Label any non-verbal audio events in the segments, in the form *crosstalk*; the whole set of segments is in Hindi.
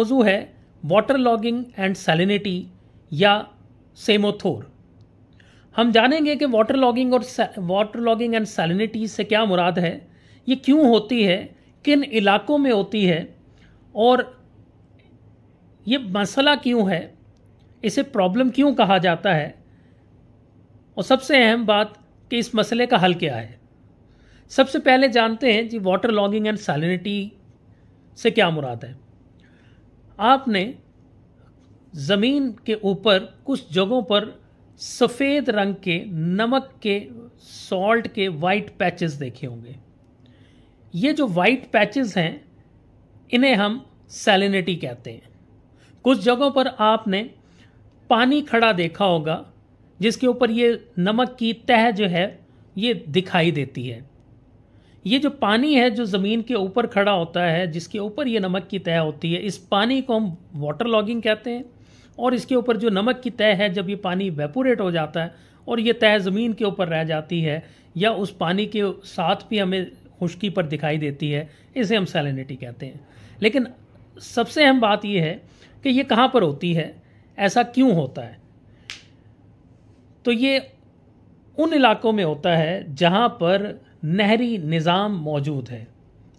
मौजू है वाटर लॉगिंग एंड सैलिनिटी या सेमोथोर हम जानेंगे कि वाटर लॉगिंग और वाटर लॉगिंग एंड सैलिनिटी से क्या मुराद है ये क्यों होती है किन इलाकों में होती है और ये मसला क्यों है इसे प्रॉब्लम क्यों कहा जाता है और सबसे अहम बात कि इस मसले का हल क्या है सबसे पहले जानते हैं जी वाटर लॉगिंग एंड सैलिनिटी से क्या मुराद है आपने ज़मीन के ऊपर कुछ जगहों पर सफ़ेद रंग के नमक के सॉल्ट के वाइट पैचेस देखे होंगे ये जो वाइट पैचेस हैं इन्हें हम सैलिनिटी कहते हैं कुछ जगहों पर आपने पानी खड़ा देखा होगा जिसके ऊपर ये नमक की तह जो है ये दिखाई देती है ये जो पानी है जो ज़मीन के ऊपर खड़ा होता है जिसके ऊपर ये नमक की तय होती है इस पानी को हम वाटर लॉगिंग कहते हैं और इसके ऊपर जो नमक की तय है जब ये पानी वेपोरेट हो जाता है और ये तय ज़मीन के ऊपर रह जाती है या उस पानी के साथ भी हमें खुश्की पर दिखाई देती है इसे हम सैलिनिटी कहते हैं लेकिन सबसे अहम बात यह है कि ये कहाँ पर होती है ऐसा क्यों होता है तो ये उन इलाकों में होता है जहाँ पर नहरी निज़ाम मौजूद है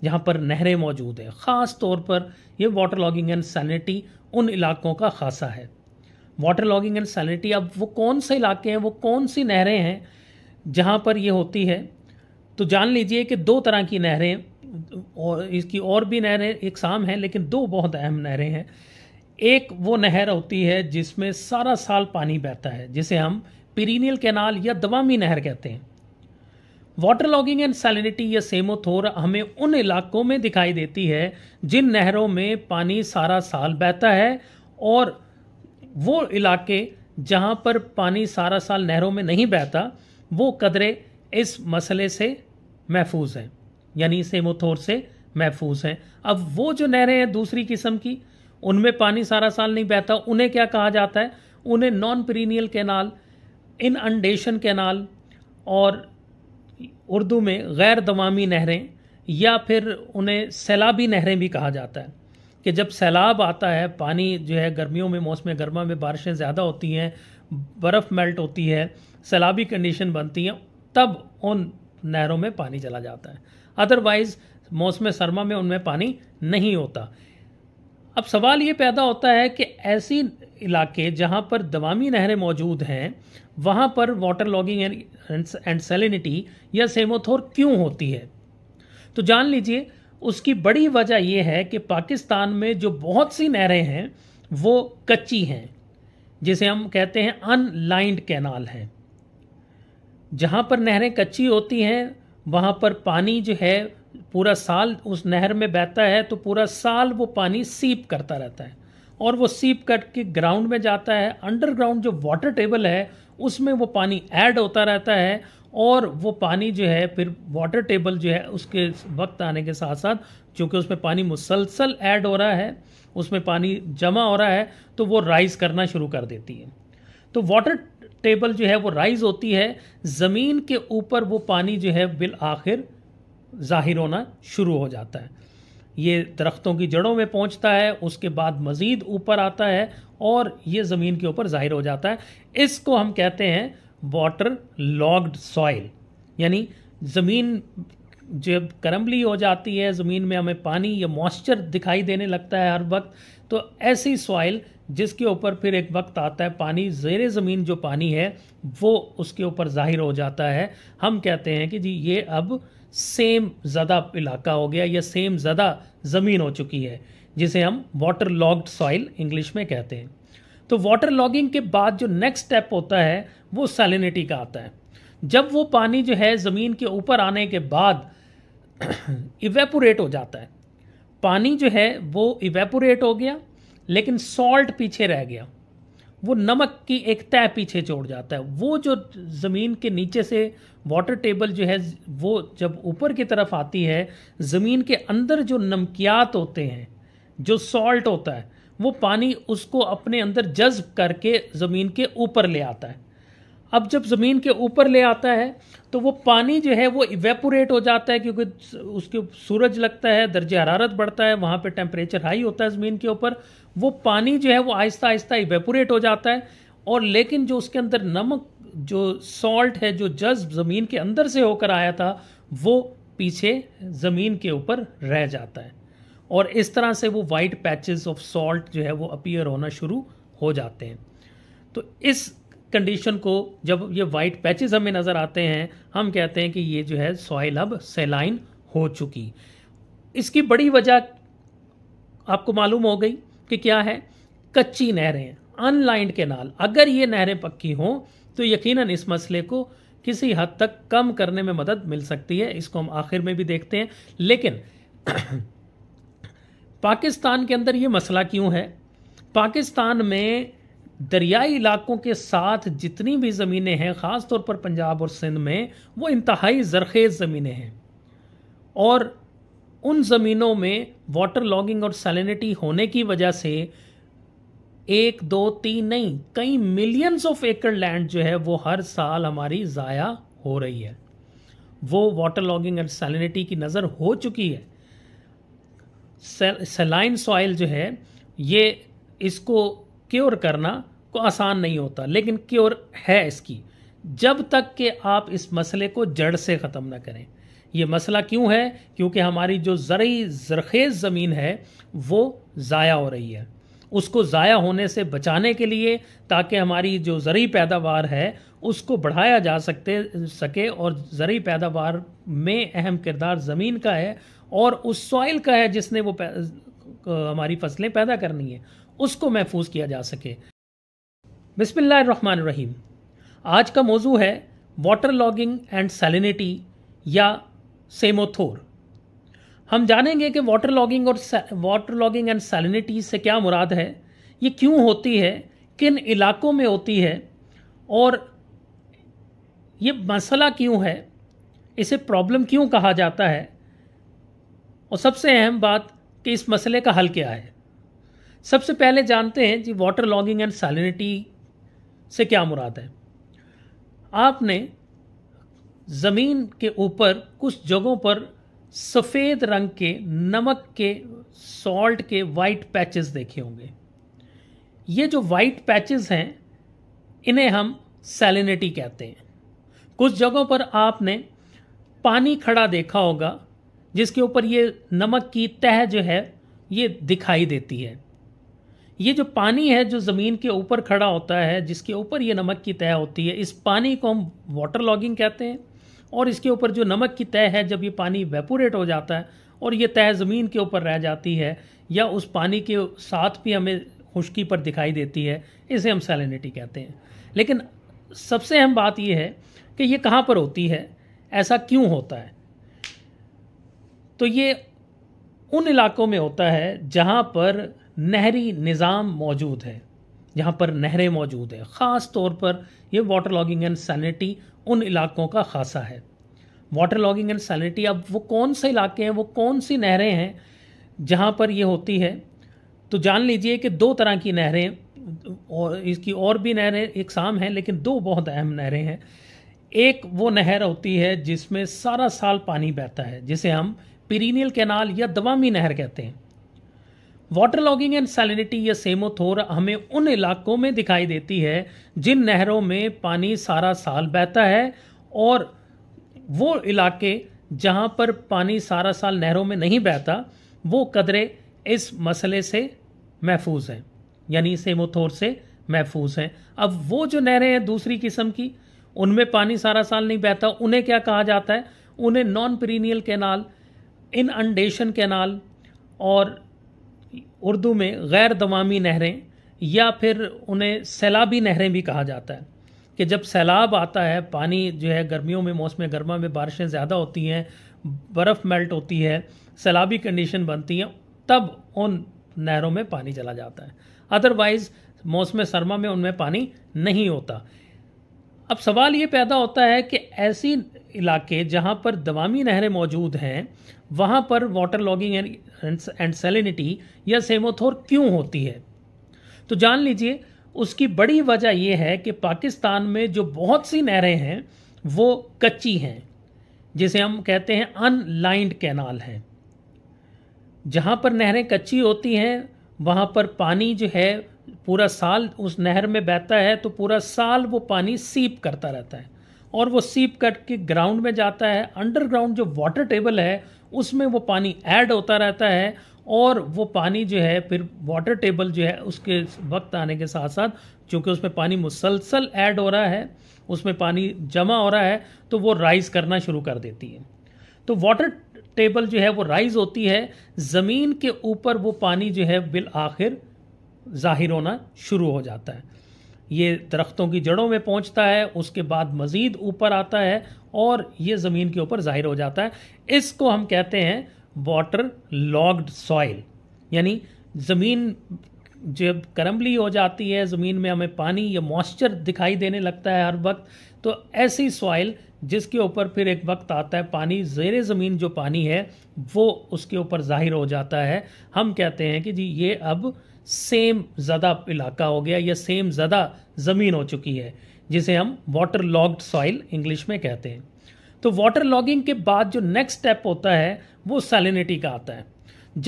जहाँ पर नहरें मौजूद है ख़ास तौर पर यह वाटर लॉगिंग एंड सैनिटी उन इलाकों का खासा है वाटर लॉगिंग एंड सैनिटी अब वो कौन से इलाके हैं वो कौन सी नहरें हैं जहाँ पर ये होती है तो जान लीजिए कि दो तरह की नहरें और इसकी और भी नहरें एक साम हैं लेकिन दो बहुत अहम नहरें हैं एक वो नहर होती है जिसमें सारा साल पानी बहता है जिसे हम पिरीनियल कैनाल या दवामी नहर कहते हैं वाटर लॉगिंग एंड सैलिनिटी या सेमोथोर हमें उन इलाकों में दिखाई देती है जिन नहरों में पानी सारा साल बहता है और वो इलाके जहाँ पर पानी सारा साल नहरों में नहीं बहता वो कदरे इस मसले से महफूज हैं यानी सेमोथोर से महफूज हैं अब वो जो नहरें हैं दूसरी किस्म की उनमें पानी सारा साल नहीं बहता उन्हें क्या कहा जाता है उन्हें non perennial canal inundation canal और उर्दू में गैर दवामी नहरें या फिर उन्हें सैलाबी नहरें भी कहा जाता है कि जब सैलाब आता है पानी जो है गर्मियों में मौसम गर्मा में बारिशें ज़्यादा होती हैं बर्फ़ मेल्ट होती है सैलाबी कंडीशन बनती हैं तब उन नहरों में पानी चला जाता है अदरवाइज़ मौसम सरमा में उनमें पानी नहीं होता अब सवाल ये पैदा होता है कि ऐसी इलाके जहाँ पर दवामी नहरें मौजूद हैं वहाँ पर वाटर लॉगिंग एंड सेलिनिटी या सेमोथोर क्यों होती है तो जान लीजिए उसकी बड़ी वजह यह है कि पाकिस्तान में जो बहुत सी नहरें हैं वो कच्ची हैं जिसे हम कहते हैं अनलाइंड कैनाल है जहाँ पर नहरें कच्ची होती हैं वहाँ पर पानी जो है पूरा साल उस नहर में बहता है तो पूरा साल वो पानी सीप करता रहता है और वो सीप कट के ग्राउंड में जाता है अंडरग्राउंड जो वाटर टेबल है उसमें वो पानी ऐड होता रहता है और वो पानी जो है फिर वाटर टेबल जो है उसके वक्त आने के साथ साथ चूँकि उसमें पानी मुसलसल ऐड हो रहा है उसमें पानी जमा हो रहा है तो वो राइज करना शुरू कर देती है तो वाटर टेबल जो है वो राइज होती है ज़मीन के ऊपर वो पानी जो है बिल आखिर ज़ाहिर होना शुरू हो जाता है ये दरख्तों की जड़ों में पहुंचता है उसके बाद मज़ीद ऊपर आता है और ये ज़मीन के ऊपर ज़ाहिर हो जाता है इसको हम कहते हैं वाटर लॉग्ड सॉइल यानी ज़मीन जब करम्बली हो जाती है ज़मीन में हमें पानी या मॉइस्चर दिखाई देने लगता है हर वक्त तो ऐसी सॉइल जिसके ऊपर फिर एक वक्त आता है पानी जेर ज़मीन जो पानी है वो उसके ऊपर ज़ाहिर हो जाता है हम कहते हैं कि जी ये अब सेम ज़दा इलाका हो गया या सेम ज़दा ज़मीन हो चुकी है जिसे हम वाटर लॉग्ड सॉइल इंग्लिश में कहते हैं तो वाटर लॉगिंग के बाद जो नेक्स्ट स्टेप होता है वो सैलिनिटी का आता है जब वो पानी जो है ज़मीन के ऊपर आने के बाद इवेपोरेट *clears throat* हो जाता है पानी जो है वो इवेपोरेट हो गया लेकिन सॉल्ट पीछे रह गया वो नमक की एक तय पीछे छोड़ जाता है वो जो ज़मीन के नीचे से वाटर टेबल जो है वो जब ऊपर की तरफ आती है ज़मीन के अंदर जो नमकियात होते हैं जो सॉल्ट होता है वो पानी उसको अपने अंदर जज्ब करके ज़मीन के ऊपर ले आता है अब जब ज़मीन के ऊपर ले आता है तो वो पानी जो है वो इवेपोरेट हो जाता है क्योंकि उसके सूरज लगता है दर्ज हरारत बढ़ता है वहाँ पे टेम्परेचर हाई होता है ज़मीन के ऊपर वो पानी जो है वो आहिस्ता आहिस्ता इवेपोरेट हो जाता है और लेकिन जो उसके अंदर नमक जो सॉल्ट है जो जज्ब ज़मीन के अंदर से होकर आया था वो पीछे ज़मीन के ऊपर रह जाता है और इस तरह से वो वाइट पैचेस ऑफ सॉल्ट जो है वो अपीयर होना शुरू हो जाते हैं तो इस कंडीशन को जब ये वाइट पैचेस हमें नज़र आते हैं हम कहते हैं कि ये जो है सॉइल अब सेलाइन हो चुकी इसकी बड़ी वजह आपको मालूम हो गई कि क्या है कच्ची नहरें अनलाइंड केनाल अगर ये नहरें पक्की हों तो यकीनन इस मसले को किसी हद तक कम करने में मदद मिल सकती है इसको हम आखिर में भी देखते हैं लेकिन *clears throat* पाकिस्तान के अंदर ये मसला क्यों है पाकिस्तान में दरियाई इलाकों के साथ जितनी भी ज़मीनें हैं ख़ास तौर पर पंजाब और सिंध में वो इंतहाई ज़रखेज़ ज़मीनें हैं और उन ज़मीनों में वाटर लॉगिंग और सैलिनिटी होने की वजह से एक दो तीन नहीं कई मिलियंस ऑफ एकड़ लैंड जो है वो हर साल हमारी ज़ाया हो रही है वो वाटर लॉगिंग एंड सैलिनिटी की नज़र हो चुकी है सलाइन सॉइल जो है ये इसको क्योर करना को आसान नहीं होता लेकिन क्योर है इसकी जब तक कि आप इस मसले को जड़ से ख़त्म ना करें ये मसला क्यों है क्योंकि हमारी जो ज़रूरी ज़रखेज़ ज़मीन है वो ज़ाया हो रही है उसको ज़ाया होने से बचाने के लिए ताकि हमारी जो ज़रूरी पैदावार है उसको बढ़ाया जा सकते सके और ज़रूरी पैदावार में अहम किरदार ज़मीन का है और उस सॉइल का है जिसने वो हमारी फसलें पैदा करनी है उसको महफूज किया जा सके बिसमान रहीम आज का मौजू है वाटर लॉगिंग एंड सैलिनिटी या सेमोथोर हम जानेंगे कि वाटर लॉगिंग और वाटर लॉगिंग एंड सैलिनिटी से क्या मुराद है ये क्यों होती है किन इलाकों में होती है और ये मसला क्यों है इसे प्रॉब्लम क्यों कहा जाता है और सबसे अहम बात कि इस मसले का हल क्या है सबसे पहले जानते हैं जी वाटर लॉगिंग एंड सैलिनिटी से क्या मुराद है आपने ज़मीन के ऊपर कुछ जगहों पर सफ़ेद रंग के नमक के सॉल्ट के वाइट पैचेस देखे होंगे ये जो वाइट पैचेस हैं इन्हें हम सैलिनिटी कहते हैं कुछ जगहों पर आपने पानी खड़ा देखा होगा जिसके ऊपर ये नमक की तह जो है ये दिखाई देती है ये जो पानी है जो ज़मीन के ऊपर खड़ा होता है जिसके ऊपर ये नमक की तह होती है इस पानी को हम वाटर लॉगिंग कहते हैं और इसके ऊपर जो नमक की तय है जब ये पानी वेपोरेट हो जाता है और ये तय ज़मीन के ऊपर रह जाती है या उस पानी के साथ भी हमें खुश्की पर दिखाई देती है इसे हम सैलिनिटी कहते हैं लेकिन सबसे अहम बात यह है कि ये कहाँ पर होती है ऐसा क्यों होता है तो ये उन इलाकों में होता है जहाँ पर नहरी निज़ाम मौजूद है जहाँ पर नहरें मौजूद हैं ख़ास तौर पर यह वाटर लॉगिंग एंड सैनिटी उन इलाकों का खासा है वाटर लॉगिंग एंड सैनिटी अब वो कौन से इलाके हैं वो कौन सी नहरें हैं जहाँ पर ये होती है तो जान लीजिए कि दो तरह की नहरें और इसकी और भी नहरें एक साम हैं लेकिन दो बहुत अहम नहरें हैं एक वो नहर होती है जिसमें सारा साल पानी बहता है जिसे हम पीरीनियल कैनाल या दवामी नहर कहते हैं वाटर लॉगिंग एंड सैलिनिटी या सेमोथोर हमें उन इलाकों में दिखाई देती है जिन नहरों में पानी सारा साल बहता है और वो इलाके जहाँ पर पानी सारा साल नहरों में नहीं बहता वो कदरे इस मसले से महफूज हैं यानी सेमोथोर से महफूज हैं अब वो जो नहरें हैं दूसरी किस्म की उनमें पानी सारा साल नहीं बहता उन्हें क्या कहा जाता है उन्हें non perennial canal inundation canal और उर्दू में गैर दवामी नहरें या फिर उन्हें सैलाबी नहरें भी कहा जाता है कि जब सैलाब आता है पानी जो है गर्मियों में मौसम गर्मा में बारिशें ज़्यादा होती हैं बर्फ़ मेल्ट होती है सैलाबी कंडीशन बनती हैं तब उन नहरों में पानी चला जाता है अदरवाइज़ मौसम सरमा में उनमें पानी नहीं होता अब सवाल ये पैदा होता है कि ऐसी इलाके जहाँ पर दवामी नहरें मौजूद हैं वहाँ पर water logging and and salinity या सेमोथोर क्यों होती है तो जान लीजिए उसकी बड़ी वजह यह है कि पाकिस्तान में जो बहुत सी नहरें हैं वो कच्ची हैं जिसे हम कहते हैं अनलाइंड कैनाल हैं जहाँ पर नहरें कच्ची होती हैं वहाँ पर पानी जो है पूरा साल उस नहर में बहता है तो पूरा साल वो पानी सीप करता रहता है और वो सीप कट के ग्राउंड में जाता है अंडरग्राउंड जो वाटर टेबल है उसमें वो पानी ऐड होता रहता है और वो पानी जो है फिर वाटर टेबल जो है उसके वक्त आने के साथ साथ चूँकि उसमें पानी मुसलसल ऐड हो रहा है उसमें पानी जमा हो रहा है तो वो राइज़ करना शुरू कर देती है तो वाटर टेबल जो है वो राइज़ होती है ज़मीन के ऊपर वो पानी जो है बिल आखिर ज़ाहिर होना शुरू हो जाता है ये दरख्तों की जड़ों में पहुंचता है उसके बाद मज़ीद ऊपर आता है और ये ज़मीन के ऊपर ज़ाहिर हो जाता है इसको हम कहते हैं वाटर लॉग्ड सॉइल यानी ज़मीन जब करम्बली हो जाती है ज़मीन में हमें पानी या मॉइस्चर दिखाई देने लगता है हर वक्त तो ऐसी सॉइल जिसके ऊपर फिर एक वक्त आता है पानी जेर ज़मीन जो पानी है वो उसके ऊपर ज़ाहिर हो जाता है हम कहते हैं कि जी ये अब सेम ज़्यादा इलाका हो गया या सेम ज़्यादा ज़मीन हो चुकी है जिसे हम वाटर लॉग्ड सॉइल इंग्लिश में कहते हैं तो वाटर लॉगिंग के बाद जो नेक्स्ट स्टेप होता है वो सैलिनिटी का आता है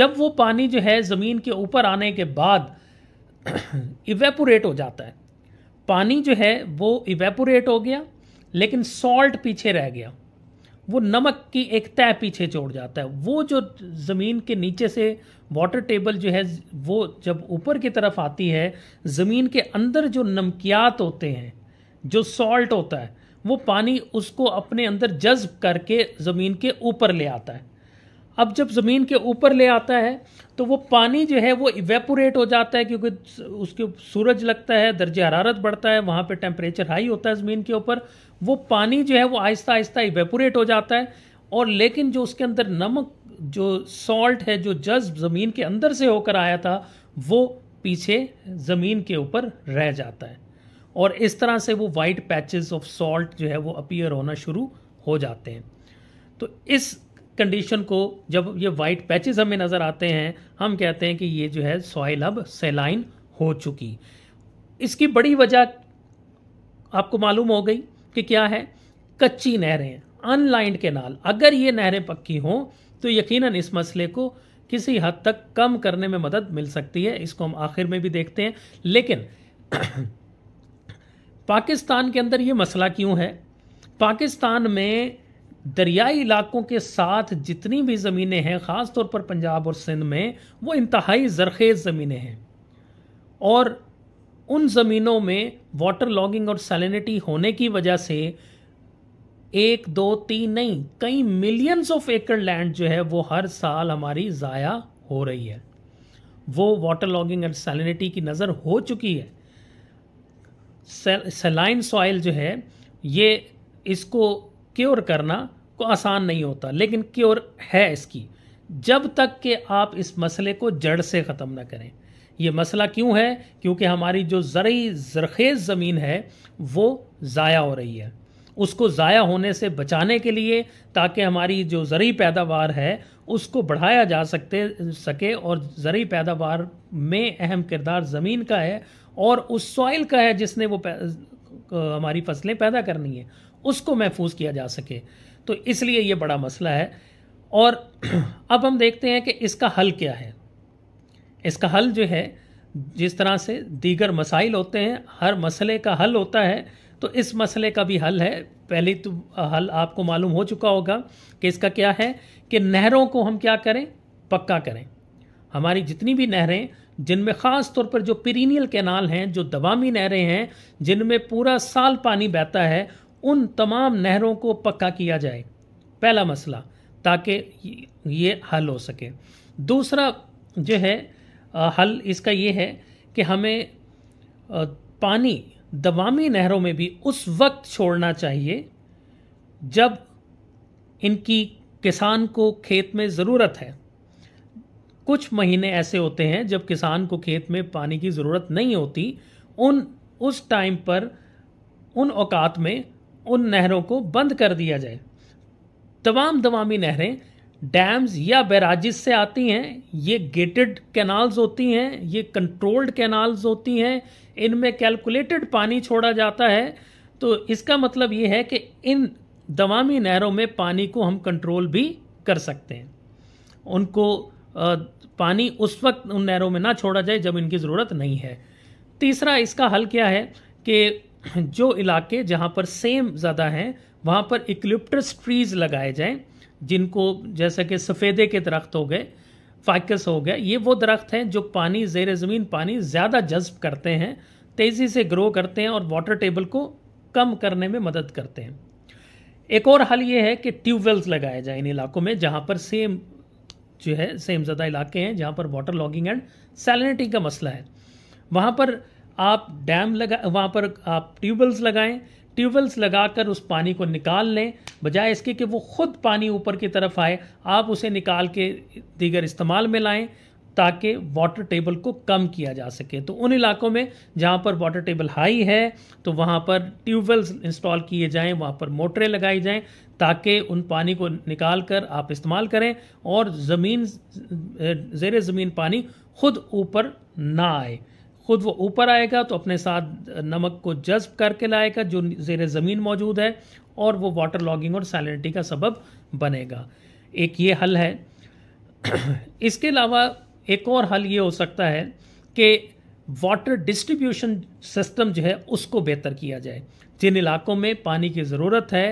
जब वो पानी जो है ज़मीन के ऊपर आने के बाद इवेपोरेट *clears throat* हो जाता है पानी जो है वो इवेपोरेट हो गया लेकिन सॉल्ट पीछे रह गया वो नमक की एक तय पीछे छोड़ जाता है वो जो ज़मीन के नीचे से वाटर टेबल जो है वो जब ऊपर की तरफ आती है ज़मीन के अंदर जो नमकियात होते हैं जो सॉल्ट होता है वो पानी उसको अपने अंदर जज्ब करके ज़मीन के ऊपर ले आता है अब जब ज़मीन के ऊपर ले आता है तो वो पानी जो है वो इवेपोरेट हो जाता है क्योंकि उसके सूरज लगता है दर्ज हरारत बढ़ता है वहाँ पे टेम्परेचर हाई होता है ज़मीन के ऊपर वो पानी जो है वो आहिस्ता आहिस्ता इवेपोरेट हो जाता है और लेकिन जो उसके अंदर नमक जो सॉल्ट है जो जज्ब ज़मीन के अंदर से होकर आया था वो पीछे ज़मीन के ऊपर रह जाता है और इस तरह से वो वाइट पैचेस ऑफ सॉल्ट जो है वो अपीयर होना शुरू हो जाते हैं तो इस कंडीशन को जब ये वाइट पैचेस हमें नज़र आते हैं हम कहते हैं कि ये जो है सॉइल अब सेलाइन हो चुकी इसकी बड़ी वजह आपको मालूम हो गई कि क्या है कच्ची नहरें अनलाइंड केनाल अगर ये नहरें पक्की हों तो यकीनन इस मसले को किसी हद तक कम करने में मदद मिल सकती है इसको हम आखिर में भी देखते हैं लेकिन *clears throat* पाकिस्तान के अंदर ये मसला क्यों है पाकिस्तान में दरियाई इलाकों के साथ जितनी भी ज़मीनें हैं ख़ास तौर पर पंजाब और सिंध में वो इंतहाई ज़रखेज़ ज़मीनें हैं और उन ज़मीनों में वाटर लॉगिंग और सैलिनिटी होने की वजह से एक दो तीन नहीं कई मिलियंस ऑफ एकड़ लैंड जो है वो हर साल हमारी ज़ाया हो रही है वो वाटर लॉगिंग एंड सैलिनिटी की नज़र हो चुकी है सेलाइन सॉइल जो है ये इसको क्योर करना को आसान नहीं होता लेकिन क्योर है इसकी जब तक कि आप इस मसले को जड़ से ख़त्म ना करें ये मसला क्यों है क्योंकि हमारी जो ज़रूरी जरखेज़ ज़मीन है वो ज़ाया हो रही है उसको ज़ाया होने से बचाने के लिए ताकि हमारी जो ज़रूरी पैदावार है उसको बढ़ाया जा सकते सके और ज़रूरी पैदावार में अहम किरदार ज़मीन का है और उस सॉइल का है जिसने वो हमारी फसलें पैदा करनी है उसको महफूज किया जा सके तो इसलिए ये बड़ा मसला है और *clears throat* अब हम देखते हैं कि इसका हल क्या है इसका हल जो है जिस तरह से दीगर मसाइल होते हैं हर मसले का हल होता है तो इस मसले का भी हल है पहले तो हल आपको मालूम हो चुका होगा कि इसका क्या है कि नहरों को हम क्या करें पक्का करें हमारी जितनी भी नहरें जिनमें ख़ास तौर पर जो पेरीनियल कैनाल हैं जो दवामी नहरें हैं जिनमें पूरा साल पानी बहता है उन तमाम नहरों को पक्का किया जाए पहला मसला ताकि ये हल हो सके दूसरा जो है हल इसका ये है कि हमें पानी दवामी नहरों में भी उस वक्त छोड़ना चाहिए जब इनकी किसान को खेत में ज़रूरत है कुछ महीने ऐसे होते हैं जब किसान को खेत में पानी की ज़रूरत नहीं होती उन उस टाइम पर उन औकात में उन नहरों को बंद कर दिया जाए तमाम दवामी नहरें डैम्स या बैराजिस से आती हैं ये गेटेड कैनाल्स होती हैं ये कंट्रोल्ड कैनाल्स होती हैं इनमें कैलकुलेटेड पानी छोड़ा जाता है तो इसका मतलब ये है कि इन दवामी नहरों में पानी को हम कंट्रोल भी कर सकते हैं उनको पानी उस वक्त उन नहरों में ना छोड़ा जाए जब इनकी ज़रूरत नहीं है तीसरा इसका हल क्या है कि जो इलाके जहाँ पर सेम ज़्यादा हैं वहाँ पर इक्लिप्टस ट्रीज़ लगाए जाएँ जिनको जैसा कि सफ़ेदे के दरख्त हो गए फाइकस हो गया ये वो दरख्त हैं जो पानी जेर ज़मीन पानी ज़्यादा जज्ब करते हैं तेज़ी से ग्रो करते हैं और वाटर टेबल को कम करने में मदद करते हैं एक और हल ये है कि ट्यूबवेल्स लगाए जाएँ इन इलाकों में जहाँ पर सेम जो है सेम ज़्यादा इलाके हैं जहाँ पर वाटर लॉगिंग एंड सैलिनिटी का मसला है वहाँ पर आप डैम लगा वहाँ पर आप ट्यूबवेल्स लगाएं ट्यूबवेल्स लगाकर उस पानी को निकाल लें बजाय इसके कि वो खुद पानी ऊपर की तरफ आए आप उसे निकाल के दीगर इस्तेमाल में लाएं ताकि वाटर टेबल को कम किया जा सके तो उन इलाकों में जहाँ पर वाटर टेबल हाई है तो वहाँ पर ट्यूबवेल्स इंस्टॉल किए जाएँ वहाँ पर मोटरें लगाई जाएँ ताकि उन पानी को निकाल कर आप इस्तेमाल करें और ज़मीन ज़ेर ज़मीन पानी खुद ऊपर ना आए खुद वो ऊपर आएगा तो अपने साथ नमक को जज्ब करके लाएगा जो जेर ज़मीन मौजूद है और वो वाटर लॉगिंग और सैलिनिटी का सबब बनेगा एक ये हल है *clears throat* इसके अलावा एक और हल ये हो सकता है कि वाटर डिस्ट्रीब्यूशन सिस्टम जो है उसको बेहतर किया जाए जिन इलाकों में पानी की ज़रूरत है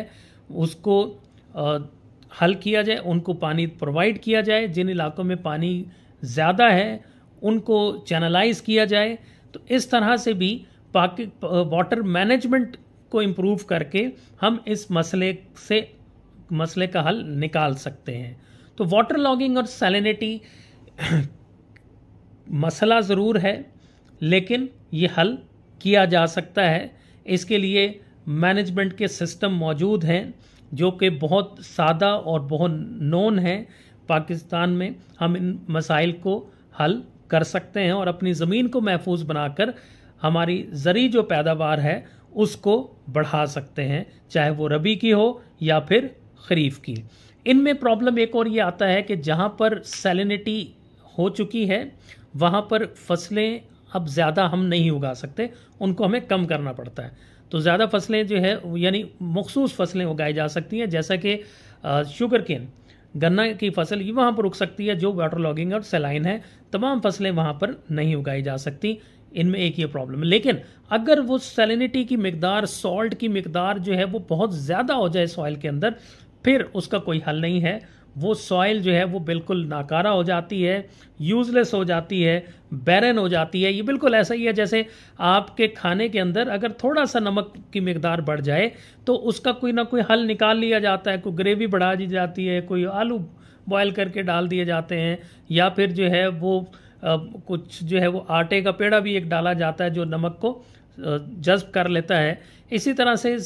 उसको आ, हल किया जाए उनको पानी प्रोवाइड किया जाए जिन इलाकों में पानी ज़्यादा है उनको चैनलाइज किया जाए तो इस तरह से भी पाकि वाटर मैनेजमेंट को इम्प्रूव करके हम इस मसले से मसले का हल निकाल सकते हैं तो वाटर लॉगिंग और सैलिनिटी *clears throat* मसला ज़रूर है लेकिन ये हल किया जा सकता है इसके लिए मैनेजमेंट के सिस्टम मौजूद हैं जो कि बहुत सादा और बहुत नोन हैं पाकिस्तान में हम इन मसाइल को हल कर सकते हैं और अपनी ज़मीन को महफूज बनाकर हमारी ज़री जो पैदावार है उसको बढ़ा सकते हैं चाहे वो रबी की हो या फिर खरीफ की इनमें प्रॉब्लम एक और ये आता है कि जहाँ पर सैलिनिटी हो चुकी है वहाँ पर फसलें अब ज़्यादा हम नहीं उगा सकते उनको हमें कम करना पड़ता है तो ज़्यादा फसलें जो है यानी मखसूस फसलें उगाई जा सकती हैं जैसा कि शुगर केन गन्ना की फसल ही वहाँ पर उग सकती है जो वाटर लॉगिंग और सेलाइन है तमाम फसलें वहाँ पर नहीं उगाई जा सकती इनमें एक ये प्रॉब्लम है लेकिन अगर वो सेलिनिटी की मकदार सॉल्ट की मकदार जो है वो बहुत ज़्यादा हो जाए सॉइल के अंदर फिर उसका कोई हल नहीं है वो सॉइल जो है वो बिल्कुल नाकारा हो जाती है यूज़लेस हो जाती है बैरन हो जाती है ये बिल्कुल ऐसा ही है जैसे आपके खाने के अंदर अगर थोड़ा सा नमक की मकदार बढ़ जाए तो उसका कोई ना कोई हल निकाल लिया जाता है कोई ग्रेवी बढ़ा दी जाती है कोई आलू बॉयल करके डाल दिए जाते हैं या फिर जो है वो कुछ जो है वो आटे का पेड़ा भी एक डाला जाता है जो नमक को जज्ब कर लेता है इसी तरह से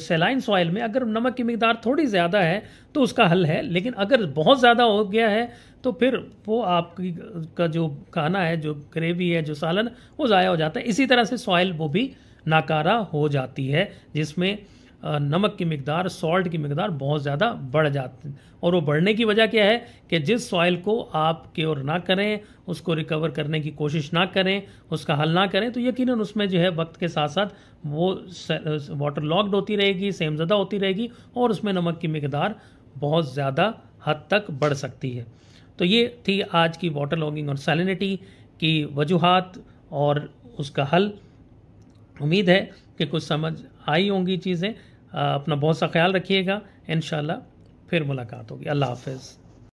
सेलाइन सॉइल में अगर नमक की मकदार थोड़ी ज़्यादा है तो उसका हल है लेकिन अगर बहुत ज़्यादा हो गया है तो फिर वो आपकी का जो खाना है जो ग्रेवी है जो सालन वो ज़ाया हो जाता है इसी तरह से सॉइल वो भी नाकारा हो जाती है जिसमें नमक की मकदार सॉल्ट की मकदार बहुत ज़्यादा बढ़ जाती और वो बढ़ने की वजह क्या है कि जिस सॉइल को आप क्योर ना करें उसको रिकवर करने की कोशिश ना करें उसका हल ना करें तो यकीन उसमें जो है वक्त के साथ साथ वो वाटर लॉक्ड होती रहेगी ज़्यादा होती रहेगी और उसमें नमक की मकदार बहुत ज़्यादा हद तक बढ़ सकती है तो ये थी आज की वाटर लॉगिंग और सैलिनिटी की वजूहत और उसका हल उम्मीद है कि कुछ समझ आई होंगी चीज़ें अपना बहुत सा ख्याल रखिएगा इन फिर मुलाकात होगी अल्लाह हाफिज़